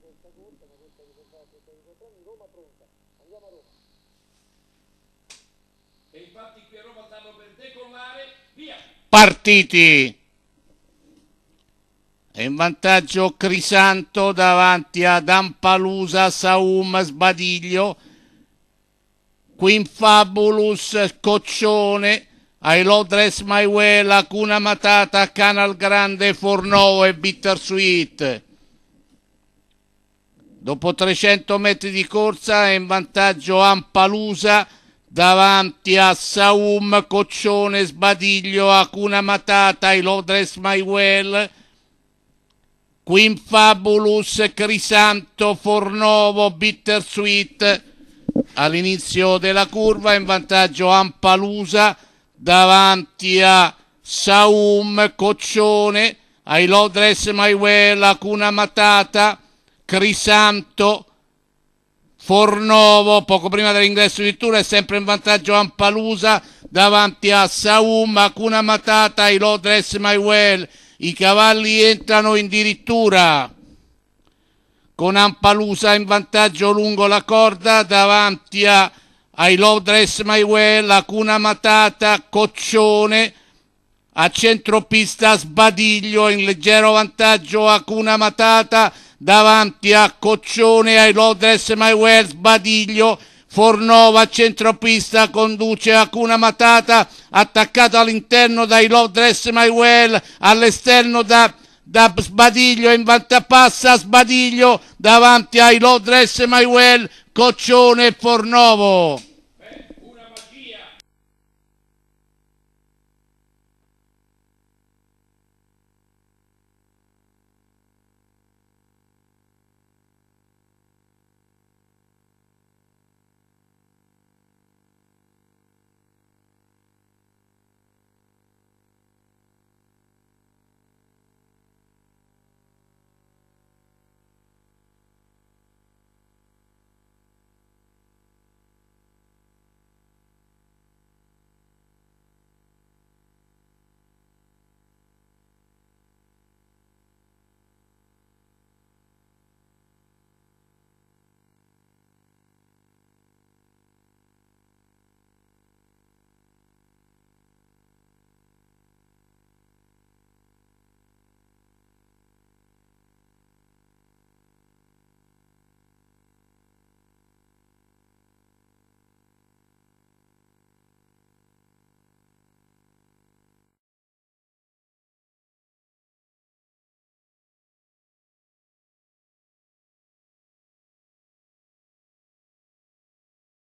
questa corsa, una corsa di questa corsa di quattro Roma pronta, andiamo a Roma. E infatti qui a Roma stanno per decollare, via! Partiti! È in vantaggio Crisanto davanti ad Ampalusa, Saum, Sbadiglio, Quinfabulus, Coccione, Ailodres Maiuela, Cuna Matata, Canal Grande, Forno e Bittersweet. Dopo 300 metri di corsa è in vantaggio Ampalusa davanti a Saum, Coccione, Sbadiglio, Acuna Matata, Ilodres Maiwell, Quinfabulus, Crisanto, Fornovo, Bittersweet. All'inizio della curva in vantaggio Ampalusa davanti a Saum, Coccione, Ailodres Maiwell, Acuna Matata, Crisanto, Fornovo, poco prima dell'ingresso di Tura è sempre in vantaggio Ampalusa davanti a Sauma, Cuna Matata, I Low Dress My Well, i cavalli entrano addirittura con Ampalusa in vantaggio lungo la corda davanti a I Love Dress My Well, a Cuna Matata, Coccione, a centropista Sbadiglio in leggero vantaggio a Cuna Matata, davanti a Coccione, ai Lodres, Maiwell, Badiglio, Fornova, centropista, conduce a Cuna Matata, attaccato all'interno dai Lodres, Maiwell, all'esterno da da Sbadiglio in vantapassa Sbadiglio davanti ai Lodres Maiwell, Coccione e Fornovo